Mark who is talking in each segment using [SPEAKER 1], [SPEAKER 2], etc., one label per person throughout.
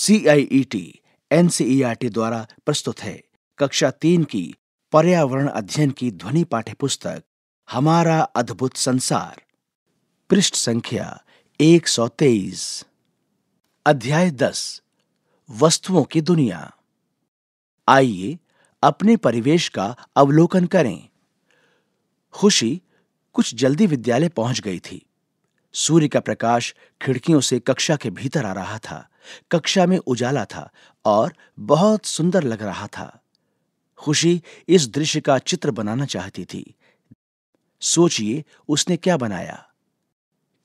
[SPEAKER 1] CIET NCERT e e द्वारा प्रस्तुत है कक्षा तीन की पर्यावरण अध्ययन की ध्वनि पाठ्य पुस्तक हमारा अद्भुत संसार पृष्ठ संख्या 123 अध्याय 10 वस्तुओं की दुनिया आइए अपने परिवेश का अवलोकन करें खुशी कुछ जल्दी विद्यालय पहुंच गई थी सूर्य का प्रकाश खिड़कियों से कक्षा के भीतर आ रहा था कक्षा में उजाला था और बहुत सुंदर लग रहा था खुशी इस दृश्य का चित्र बनाना चाहती थी सोचिए उसने क्या बनाया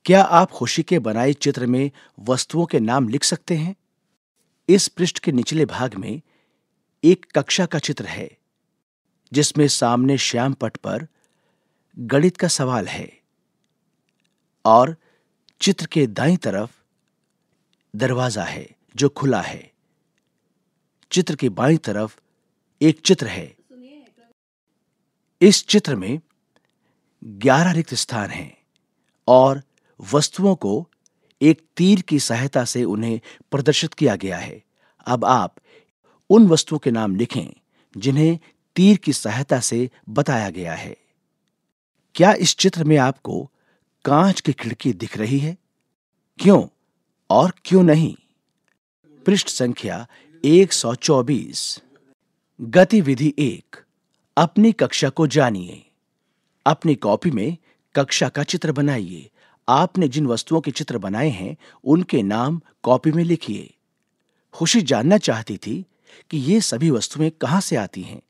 [SPEAKER 1] क्या आप खुशी के बनाए चित्र में वस्तुओं के नाम लिख सकते हैं इस पृष्ठ के निचले भाग में एक कक्षा का चित्र है जिसमें सामने श्याम पट पर गणित का सवाल है और चित्र के दाई तरफ दरवाजा है जो खुला है चित्र के बाई तरफ एक चित्र है इस चित्र में ग्यारह रिक्त स्थान हैं और वस्तुओं को एक तीर की सहायता से उन्हें प्रदर्शित किया गया है अब आप उन वस्तुओं के नाम लिखें जिन्हें तीर की सहायता से बताया गया है क्या इस चित्र में आपको कांच की खिड़की दिख रही है क्यों और क्यों नहीं पृष्ठ संख्या 124 गतिविधि एक अपनी कक्षा को जानिए अपनी कॉपी में कक्षा का चित्र बनाइए आपने जिन वस्तुओं के चित्र बनाए हैं उनके नाम कॉपी में लिखिए खुशी जानना चाहती थी कि ये सभी वस्तुएं कहां से आती हैं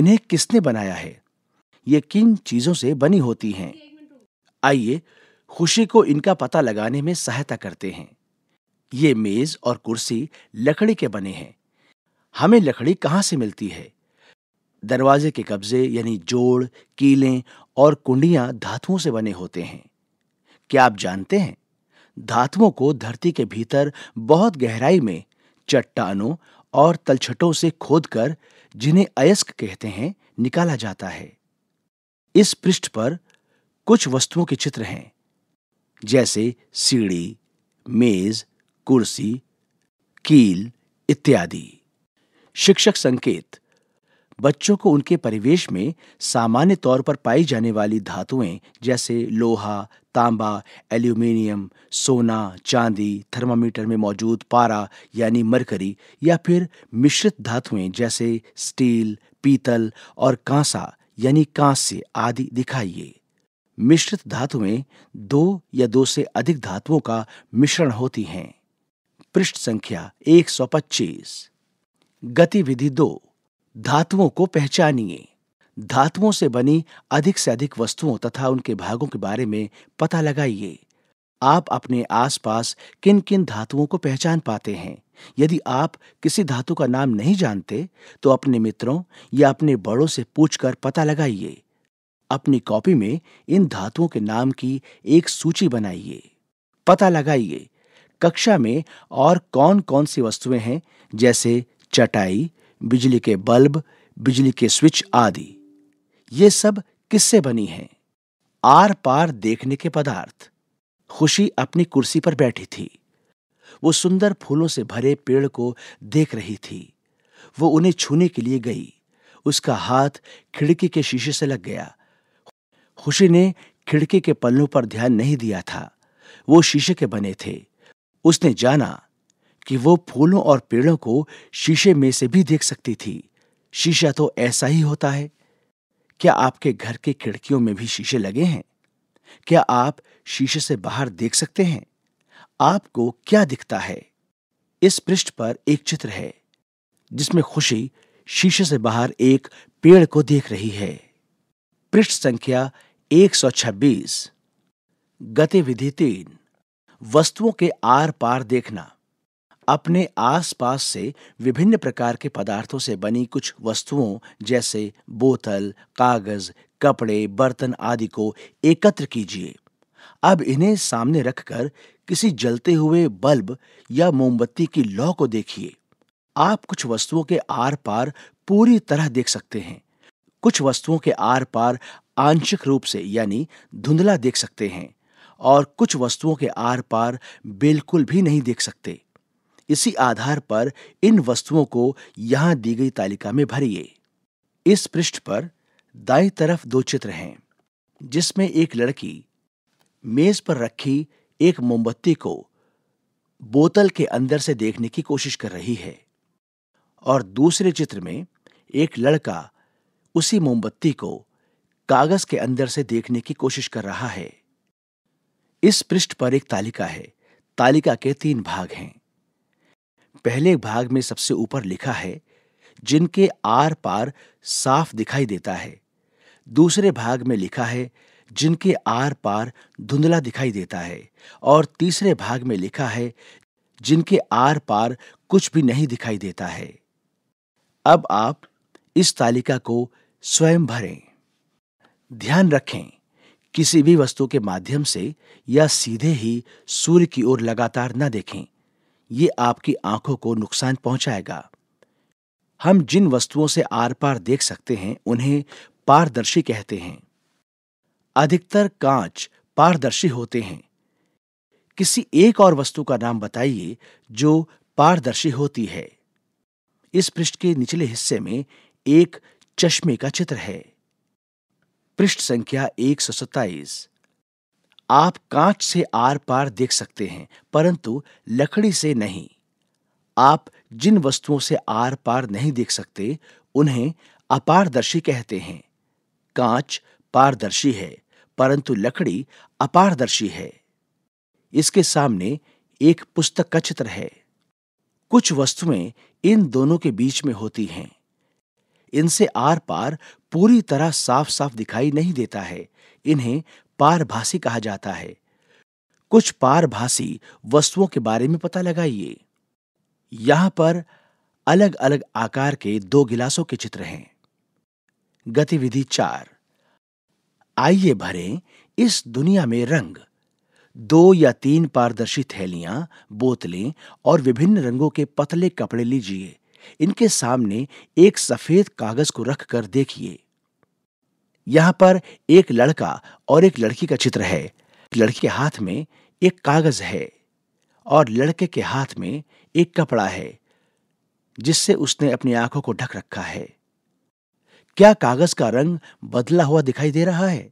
[SPEAKER 1] इन्हें किसने बनाया है ये किन चीजों से बनी होती हैं आइए खुशी को इनका पता लगाने में सहायता करते हैं ये मेज और कुर्सी लकड़ी के बने हैं हमें लकड़ी कहाँ से मिलती है दरवाजे के कब्जे यानी जोड़ कीलें और कुंडियां धातुओं से बने होते हैं क्या आप जानते हैं धातुओं को धरती के भीतर बहुत गहराई में चट्टानों और तलछटों से खोदकर जिन्हें अयस्क कहते हैं निकाला जाता है इस पृष्ठ पर कुछ वस्तुओं के चित्र हैं जैसे सीढ़ी मेज कुर्सी कील इत्यादि शिक्षक संकेत बच्चों को उनके परिवेश में सामान्य तौर पर पाई जाने वाली धातुएं जैसे लोहा तांबा एल्यूमिनियम सोना चांदी थर्मामीटर में मौजूद पारा यानी मरकरी या फिर मिश्रित धातुएं जैसे स्टील पीतल और कांसा यानी कांस्य आदि दिखाइए मिश्रित धातु में दो या दो से अधिक धातुओं का मिश्रण होती हैं पृष्ठ संख्या 125 गतिविधि दो धातुओं को पहचानिए धातुओं से बनी अधिक से अधिक वस्तुओं तथा उनके भागों के बारे में पता लगाइए आप अपने आसपास किन किन धातुओं को पहचान पाते हैं यदि आप किसी धातु का नाम नहीं जानते तो अपने मित्रों या अपने बड़ों से पूछकर पता लगाइए अपनी कॉपी में इन धातुओं के नाम की एक सूची बनाइए पता लगाइए कक्षा में और कौन कौन सी वस्तुएं हैं जैसे चटाई बिजली के बल्ब बिजली के स्विच आदि ये सब किससे बनी हैं आर पार देखने के पदार्थ खुशी अपनी कुर्सी पर बैठी थी वो सुंदर फूलों से भरे पेड़ को देख रही थी वो उन्हें छूने के लिए गई उसका हाथ खिड़की के शीशे से लग गया खुशी ने खिड़की के पल्लों पर ध्यान नहीं दिया था वो शीशे के बने थे उसने जाना कि वो फूलों और पेड़ों को शीशे में से भी देख सकती थी शीशा तो ऐसा ही होता है क्या आपके घर के खिड़कियों में भी शीशे लगे हैं क्या आप शीशे से बाहर देख सकते हैं आपको क्या दिखता है इस पृष्ठ पर एक चित्र है जिसमें खुशी शीशे से बाहर एक पेड़ को देख रही है पृष्ठ संख्या 126 गतिविधि तीन वस्तुओं के आर पार देखना अपने आसपास से विभिन्न प्रकार के पदार्थों से बनी कुछ वस्तुओं जैसे बोतल कागज कपड़े बर्तन आदि को एकत्र कीजिए अब इन्हें सामने रखकर किसी जलते हुए बल्ब या मोमबत्ती की लौ को देखिए आप कुछ वस्तुओं के आर पार पूरी तरह देख सकते हैं कुछ वस्तुओं के आर पार आंशिक रूप से यानी धुंधला देख सकते हैं और कुछ वस्तुओं के आर पार बिल्कुल भी नहीं देख सकते इसी आधार पर इन वस्तुओं को यहां दी गई तालिका में भरिए इस पृष्ठ पर दाई तरफ दो चित्र हैं जिसमें एक लड़की मेज पर रखी एक मोमबत्ती को बोतल के अंदर से देखने की कोशिश कर रही है और दूसरे चित्र में एक लड़का उसी मोमबत्ती को कागज के अंदर से देखने की कोशिश कर रहा है इस पृष्ठ पर एक तालिका है तालिका के तीन भाग हैं पहले भाग में सबसे ऊपर लिखा है जिनके आर पार साफ दिखाई देता है दूसरे भाग में लिखा है जिनके आर पार धुंधला दिखाई देता है और तीसरे भाग में लिखा है जिनके आर पार कुछ भी नहीं दिखाई देता है अब आप इस तालिका को स्वयं भरें ध्यान रखें किसी भी वस्तु के माध्यम से या सीधे ही सूर्य की ओर लगातार न देखें ये आपकी आंखों को नुकसान पहुंचाएगा हम जिन वस्तुओं से आर पार देख सकते हैं उन्हें पारदर्शी कहते हैं अधिकतर कांच पारदर्शी होते हैं किसी एक और वस्तु का नाम बताइए जो पारदर्शी होती है इस पृष्ठ के निचले हिस्से में एक चश्मे का चित्र है पृष्ठ संख्या एक सौ आप कांच से आर पार देख सकते हैं परंतु लकड़ी से नहीं आप जिन वस्तुओं से आर पार नहीं देख सकते उन्हें अपारदर्शी कहते हैं कांच पारदर्शी है परंतु लकड़ी अपारदर्शी है इसके सामने एक पुस्तक का चित्र है कुछ वस्तुएं इन दोनों के बीच में होती हैं इनसे आर पार पूरी तरह साफ साफ दिखाई नहीं देता है इन्हें पारभासी कहा जाता है कुछ पारभासी वस्तुओं के बारे में पता लगाइए यहां पर अलग अलग आकार के दो गिलासों के चित्र हैं गतिविधि चार आइए भरें इस दुनिया में रंग दो या तीन पारदर्शी थैलियां बोतलें और विभिन्न रंगों के पतले कपड़े लीजिए इनके सामने एक सफेद कागज को रखकर देखिए यहां पर एक लड़का और एक लड़की का चित्र है लड़की के हाथ में एक कागज है और लड़के के हाथ में एक कपड़ा है जिससे उसने अपनी आंखों को ढक रखा है क्या कागज का रंग बदला हुआ दिखाई दे रहा है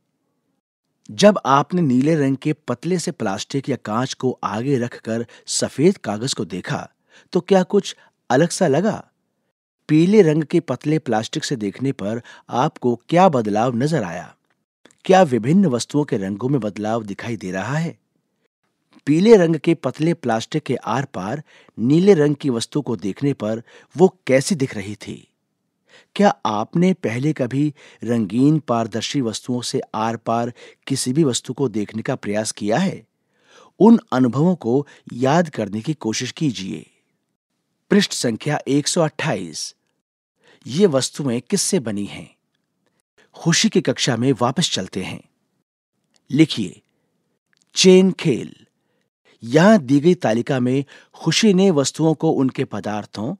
[SPEAKER 1] जब आपने नीले रंग के पतले से प्लास्टिक या कांच को आगे रखकर सफेद कागज को देखा तो क्या कुछ अलग सा लगा पीले रंग के पतले प्लास्टिक से देखने पर आपको क्या बदलाव नजर आया क्या विभिन्न वस्तुओं के रंगों में बदलाव दिखाई दे रहा है पीले रंग के पतले प्लास्टिक के आर पार नीले रंग की वस्तु को देखने पर वो कैसी दिख रही थी क्या आपने पहले कभी रंगीन पारदर्शी वस्तुओं से आर पार किसी भी वस्तु को देखने का प्रयास किया है उन अनुभवों को याद करने की कोशिश कीजिए पृष्ठ संख्या 128 ये वस्तुएं किससे बनी हैं खुशी की कक्षा में वापस चलते हैं लिखिए चेन खेल यहां दी गई तालिका में खुशी ने वस्तुओं को उनके पदार्थों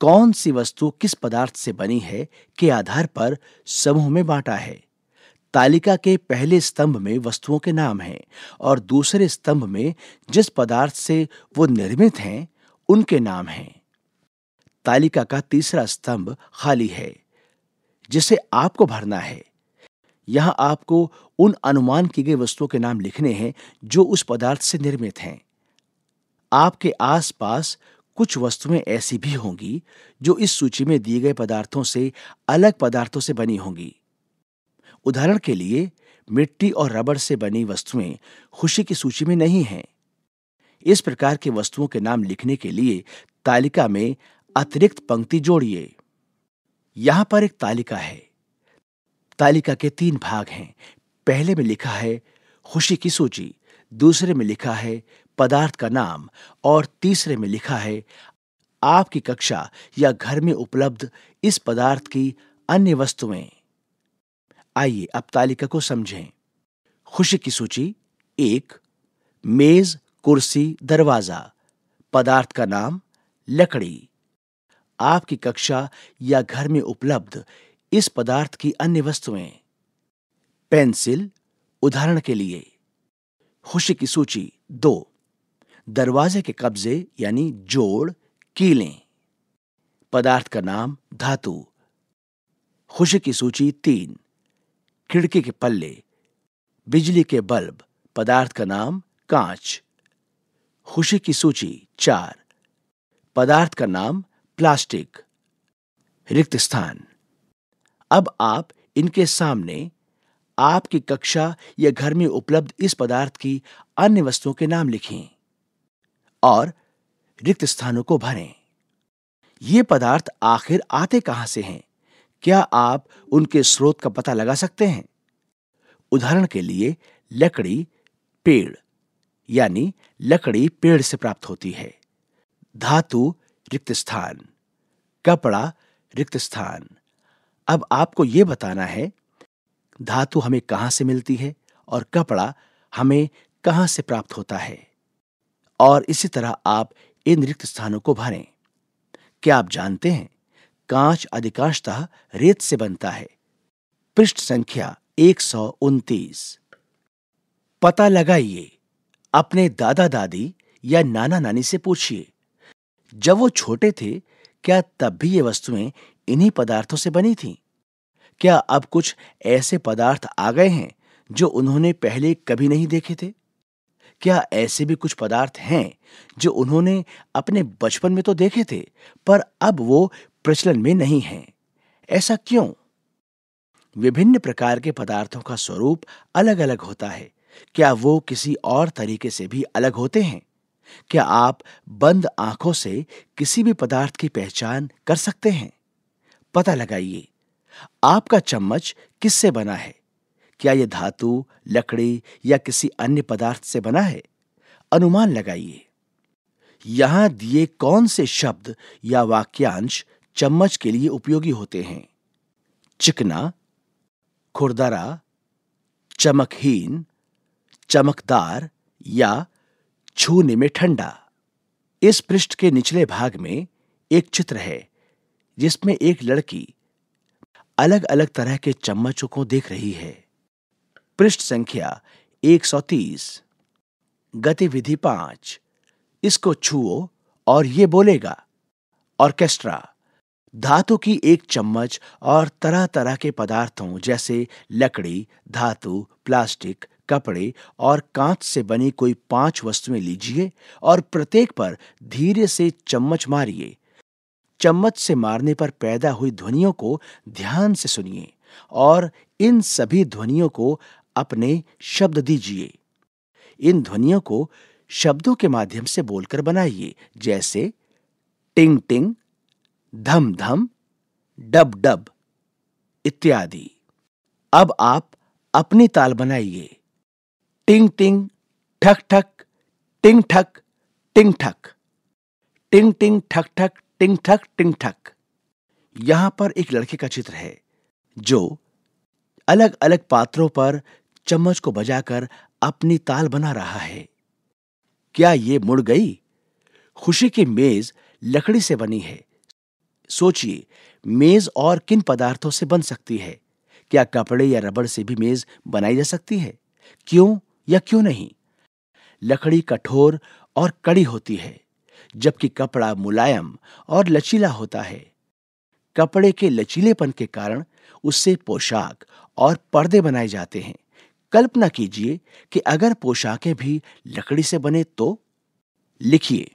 [SPEAKER 1] कौन सी वस्तु किस पदार्थ से बनी है के आधार पर समूह में बांटा है तालिका के पहले स्तंभ में वस्तुओं के नाम हैं और दूसरे स्तंभ में जिस पदार्थ से वो निर्मित हैं उनके नाम हैं तालिका का तीसरा स्तंभ खाली है जिसे आपको भरना है यहां आपको उन अनुमान की गई वस्तुओं के नाम लिखने हैं जो उस पदार्थ से निर्मित हैं आपके आसपास कुछ वस्तुएं ऐसी भी होंगी जो इस सूची में दिए गए पदार्थों से अलग पदार्थों से बनी होंगी उदाहरण के लिए मिट्टी और रबड़ से बनी वस्तुएं खुशी की सूची में नहीं हैं इस प्रकार की वस्तुओं के नाम लिखने के लिए तालिका में अतिरिक्त पंक्ति जोड़िए यहां पर एक तालिका है तालिका के तीन भाग हैं पहले में लिखा है खुशी की सूची दूसरे में लिखा है पदार्थ का नाम और तीसरे में लिखा है आपकी कक्षा या घर में उपलब्ध इस पदार्थ की अन्य वस्तुएं आइए अब तालिका को समझें खुशी की सूची एक मेज कुर्सी दरवाजा पदार्थ का नाम लकड़ी आपकी कक्षा या घर में उपलब्ध इस पदार्थ की अन्य वस्तुएं पेंसिल उदाहरण के लिए खुशी की सूची दो दरवाजे के कब्जे यानी जोड़ कीलें पदार्थ का नाम धातु खुशी की सूची तीन खिड़की के पल्ले बिजली के बल्ब पदार्थ का नाम कांच खुशी की सूची चार पदार्थ का नाम प्लास्टिक रिक्त स्थान अब आप इनके सामने आपकी कक्षा या घर में उपलब्ध इस पदार्थ की अन्य वस्तुओं के नाम लिखें और रिक्त स्थानों को भरें ये पदार्थ आखिर आते कहां से हैं क्या आप उनके स्रोत का पता लगा सकते हैं उदाहरण के लिए लकड़ी पेड़ यानी लकड़ी पेड़ से प्राप्त होती है धातु रिक्त स्थान कपड़ा रिक्त स्थान अब आपको यह बताना है धातु हमें कहां से मिलती है और कपड़ा हमें कहां से प्राप्त होता है और इसी तरह आप इन रिक्त स्थानों को भरें क्या आप जानते हैं कांच अधिकांशतः रेत से बनता है पृष्ठ संख्या एक पता लगाइए अपने दादा दादी या नाना नानी से पूछिए जब वो छोटे थे क्या तब भी ये वस्तुएं इन्हीं पदार्थों से बनी थीं? क्या अब कुछ ऐसे पदार्थ आ गए हैं जो उन्होंने पहले कभी नहीं देखे थे क्या ऐसे भी कुछ पदार्थ हैं जो उन्होंने अपने बचपन में तो देखे थे पर अब वो प्रचलन में नहीं हैं? ऐसा क्यों विभिन्न प्रकार के पदार्थों का स्वरूप अलग अलग होता है क्या वो किसी और तरीके से भी अलग होते हैं क्या आप बंद आंखों से किसी भी पदार्थ की पहचान कर सकते हैं पता लगाइए आपका चम्मच किससे बना है क्या यह धातु लकड़ी या किसी अन्य पदार्थ से बना है अनुमान लगाइए यहां दिए कौन से शब्द या वाक्यांश चम्मच के लिए उपयोगी होते हैं चिकना खुरदरा चमकहीन चमकदार या छूने में ठंडा इस पृष्ठ के निचले भाग में एक चित्र है जिसमें एक लड़की अलग अलग तरह के चम्मचों को देख रही है पृष्ठ संख्या 130 गतिविधि पांच इसको छुओ और ये बोलेगा ऑर्केस्ट्रा धातु की एक चम्मच और तरह तरह के पदार्थों जैसे लकड़ी धातु प्लास्टिक कपड़े और कांच से बनी कोई पांच वस्तुएं लीजिए और प्रत्येक पर धीरे से चम्मच मारिए चम्मच से मारने पर पैदा हुई ध्वनियों को ध्यान से सुनिए और इन सभी ध्वनियों को अपने शब्द दीजिए इन ध्वनियों को शब्दों के माध्यम से बोलकर बनाइए जैसे टिंग टिंग धम धम डब डब इत्यादि अब आप अपनी ताल बनाइए टिंग टिंग ठक ठक टिंग ठक टिंग ठक टिंग टिंग ठक ठक टिंग ठक टिंग ठक यहां पर एक लड़के का चित्र है जो अलग अलग पात्रों पर चम्मच को बजाकर अपनी ताल बना रहा है क्या ये मुड़ गई खुशी की मेज लकड़ी से बनी है सोचिए मेज और किन पदार्थों से बन सकती है क्या कपड़े या रबड़ से भी मेज बनाई जा सकती है क्यों या क्यों नहीं लकड़ी कठोर और कड़ी होती है जबकि कपड़ा मुलायम और लचीला होता है कपड़े के लचीलेपन के कारण उससे पोशाक और पर्दे बनाए जाते हैं कल्पना कीजिए कि अगर पोशाकें भी लकड़ी से बने तो लिखिए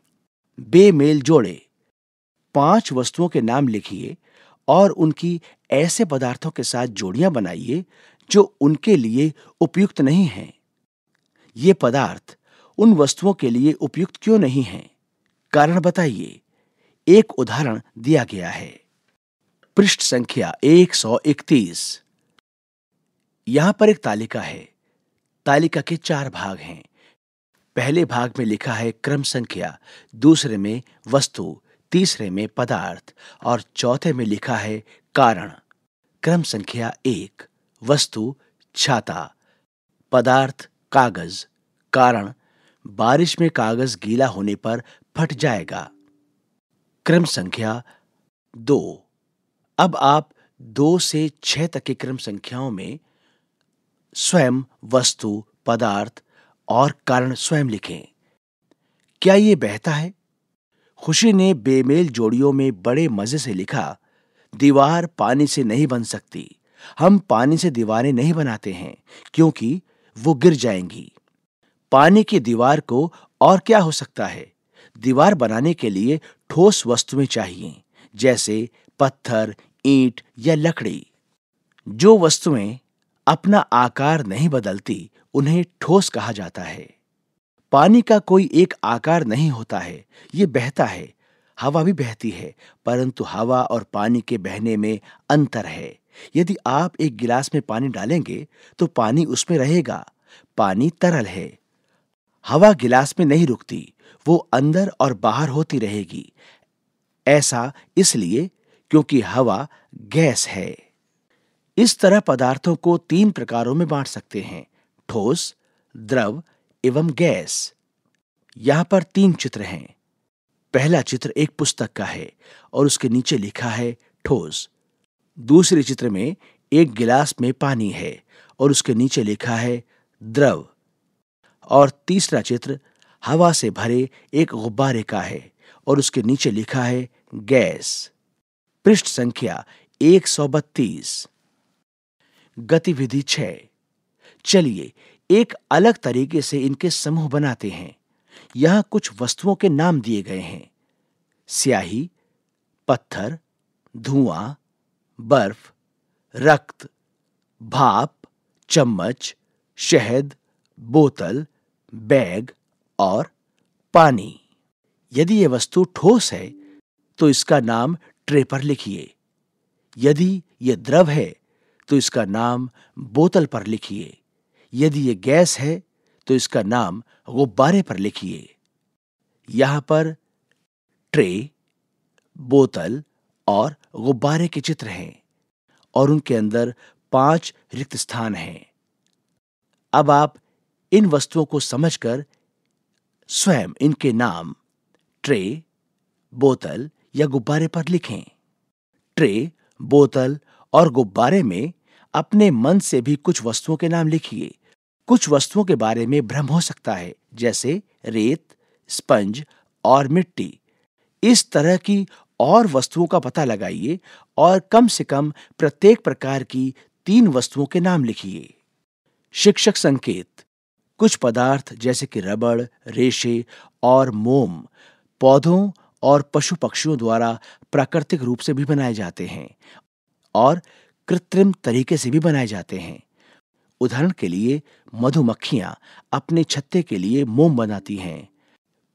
[SPEAKER 1] बेमेल जोड़े पांच वस्तुओं के नाम लिखिए और उनकी ऐसे पदार्थों के साथ जोड़ियां बनाइए जो उनके लिए उपयुक्त नहीं हैं ये पदार्थ उन वस्तुओं के लिए उपयुक्त क्यों नहीं है कारण बताइए एक उदाहरण दिया गया है पृष्ठ संख्या 131 यहां पर एक तालिका है तालिका के चार भाग हैं पहले भाग में लिखा है क्रम संख्या दूसरे में वस्तु तीसरे में पदार्थ और चौथे में लिखा है कारण क्रम संख्या एक वस्तु छाता पदार्थ कागज कारण बारिश में कागज गीला होने पर फट जाएगा क्रम संख्या दो अब आप दो से छह तक के क्रम संख्याओं में स्वयं वस्तु पदार्थ और कारण स्वयं लिखें क्या यह बहता है खुशी ने बेमेल जोड़ियों में बड़े मजे से लिखा दीवार पानी से नहीं बन सकती हम पानी से दीवारें नहीं बनाते हैं क्योंकि वो गिर जाएंगी पानी की दीवार को और क्या हो सकता है दीवार बनाने के लिए ठोस वस्तुएं चाहिए जैसे पत्थर ईंट या लकड़ी जो वस्तुएं अपना आकार नहीं बदलती उन्हें ठोस कहा जाता है पानी का कोई एक आकार नहीं होता है ये बहता है हवा भी बहती है परंतु हवा और पानी के बहने में अंतर है यदि आप एक गिलास में पानी डालेंगे तो पानी उसमें रहेगा पानी तरल है हवा गिलास में नहीं रुकती वो अंदर और बाहर होती रहेगी ऐसा इसलिए क्योंकि हवा गैस है इस तरह पदार्थों को तीन प्रकारों में बांट सकते हैं ठोस द्रव एवं गैस यहां पर तीन चित्र हैं पहला चित्र एक पुस्तक का है और उसके नीचे लिखा है ठोस दूसरे चित्र में एक गिलास में पानी है और उसके नीचे लिखा है द्रव और तीसरा चित्र हवा से भरे एक गुब्बारे का है और उसके नीचे लिखा है गैस पृष्ठ संख्या 132 गतिविधि चलिए एक अलग तरीके से इनके समूह बनाते हैं यहां कुछ वस्तुओं के नाम दिए गए हैं स्याही पत्थर धुआं बर्फ रक्त भाप चम्मच शहद बोतल बैग और पानी यदि यह वस्तु ठोस है तो इसका नाम ट्रे पर लिखिए यदि यह द्रव है तो इसका नाम बोतल पर लिखिए यदि यह गैस है तो इसका नाम गुब्बारे पर लिखिए यहां पर ट्रे बोतल और गुब्बारे के चित्र हैं और उनके अंदर पांच रिक्त स्थान हैं अब आप इन वस्तुओं को समझकर स्वयं इनके नाम ट्रे बोतल या गुब्बारे पर लिखें ट्रे बोतल और गुब्बारे में अपने मन से भी कुछ वस्तुओं के नाम लिखिए कुछ वस्तुओं के बारे में भ्रम हो सकता है जैसे रेत स्पंज और मिट्टी इस तरह की और वस्तुओं का पता लगाइए और कम से कम प्रत्येक प्रकार की तीन वस्तुओं के नाम लिखिए शिक्षक संकेत कुछ पदार्थ जैसे कि रबड़ रेशे और मोम पौधों और पशु पक्षियों द्वारा प्राकृतिक रूप से भी बनाए जाते हैं और कृत्रिम तरीके से भी बनाए जाते हैं उदाहरण के लिए मधुमक्खियां अपने छत्ते के लिए मोम बनाती हैं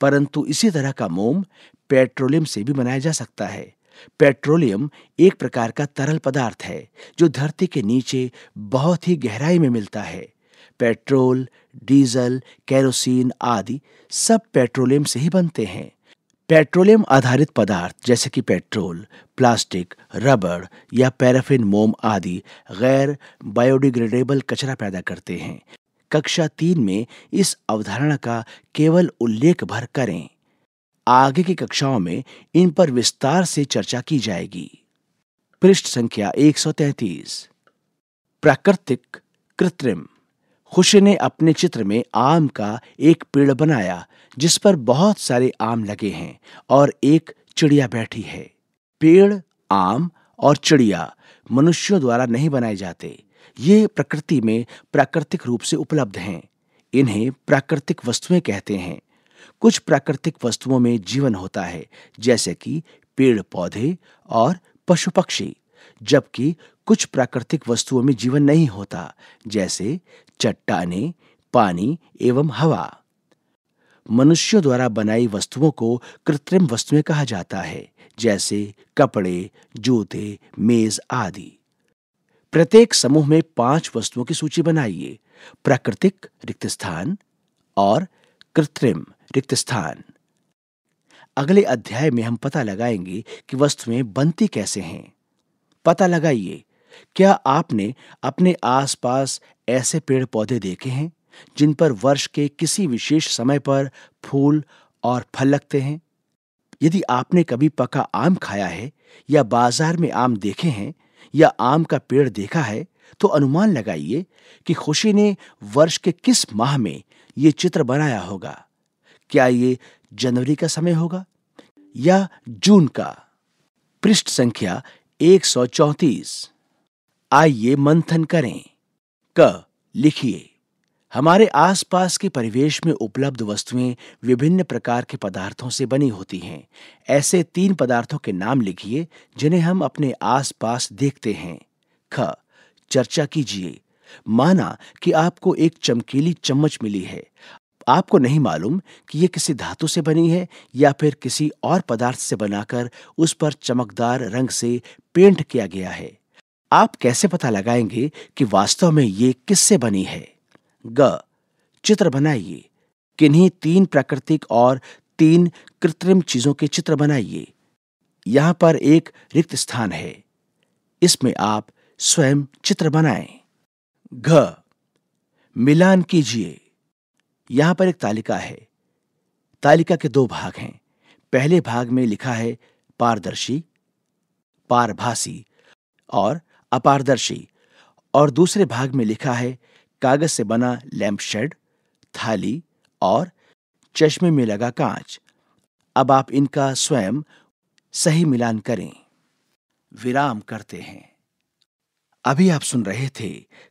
[SPEAKER 1] परंतु इसी तरह का मोम पेट्रोलियम से भी बनाया जा सकता है पेट्रोलियम एक प्रकार का तरल पदार्थ है जो धरती के नीचे बहुत ही गहराई में मिलता है पेट्रोल डीजल कैरोसिन आदि सब पेट्रोलियम से ही बनते हैं पेट्रोलियम आधारित पदार्थ जैसे कि पेट्रोल प्लास्टिक रबड़ या पैराफिन मोम आदि गैर बायोडिग्रेडेबल कचरा पैदा करते हैं कक्षा तीन में इस अवधारणा का केवल उल्लेख भर करें आगे की कक्षाओं में इन पर विस्तार से चर्चा की जाएगी पृष्ठ संख्या 133 प्राकृतिक कृत्रिम खुशी ने अपने चित्र में आम का एक पेड़ बनाया जिस पर बहुत सारे आम लगे हैं और एक चिड़िया बैठी है पेड़ आम और चिड़िया मनुष्यों द्वारा नहीं बनाए जाते ये प्रकृति में प्राकृतिक रूप से उपलब्ध हैं इन्हें प्राकृतिक वस्तुएं कहते हैं कुछ प्राकृतिक वस्तुओं में जीवन होता है जैसे कि पेड़ पौधे और पशु पक्षी जबकि कुछ प्राकृतिक वस्तुओं में जीवन नहीं होता जैसे चट्टाने पानी एवं हवा मनुष्यों द्वारा बनाई वस्तुओं को कृत्रिम वस्तुएं कहा जाता है जैसे कपड़े जूते मेज आदि प्रत्येक समूह में पांच वस्तुओं की सूची बनाइए प्राकृतिक रिक्त स्थान और कृत्रिम रिक्त स्थान अगले अध्याय में हम पता लगाएंगे कि वस्तुएं बनती कैसे हैं पता लगाइए क्या आपने अपने आसपास ऐसे पेड़ पौधे देखे हैं जिन पर वर्ष के किसी विशेष समय पर फूल और फल लगते हैं यदि आपने कभी पका आम खाया है या बाजार में आम देखे हैं या आम का पेड़ देखा है तो अनुमान लगाइए कि खुशी ने वर्ष के किस माह में ये चित्र बनाया होगा क्या ये जनवरी का समय होगा या जून का पृष्ठ संख्या एक सौ चौतीस आइए मंथन करें क लिखिए हमारे आसपास के परिवेश में उपलब्ध वस्तुएं विभिन्न प्रकार के पदार्थों से बनी होती हैं ऐसे तीन पदार्थों के नाम लिखिए जिन्हें हम अपने आसपास देखते हैं ख चर्चा कीजिए माना कि आपको एक चमकीली चम्मच मिली है आपको नहीं मालूम कि ये किसी धातु से बनी है या फिर किसी और पदार्थ से बनाकर उस पर चमकदार रंग से पेंट किया गया है आप कैसे पता लगाएंगे कि वास्तव में ये किससे बनी है ग चित्र बनाइए किन्हीं तीन प्राकृतिक और तीन कृत्रिम चीजों के चित्र बनाइए यहां पर एक रिक्त स्थान है इसमें आप स्वयं चित्र बनाएं घ मिलान कीजिए यहां पर एक तालिका है तालिका के दो भाग हैं पहले भाग में लिखा है पारदर्शी पारभासी और अपारदर्शी और दूसरे भाग में लिखा है कागज से बना लैंप शेड थाली और चश्मे में लगा कांच अब आप इनका स्वयं सही मिलान करें विराम करते हैं अभी आप सुन रहे थे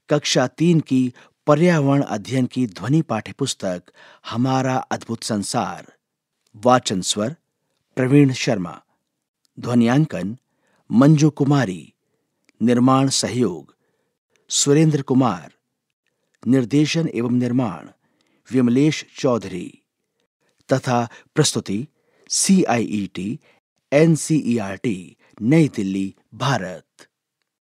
[SPEAKER 1] कक्षा तीन की पर्यावरण अध्ययन की ध्वनि पाठ्य पुस्तक हमारा अद्भुत संसार वाचन स्वर प्रवीण शर्मा ध्वनियांकन मंजू कुमारी निर्माण सहयोग सुरेंद्र कुमार निर्देशन एवं निर्माण विमलेश चौधरी तथा प्रस्तुति सी आर टी नई दिल्ली भारत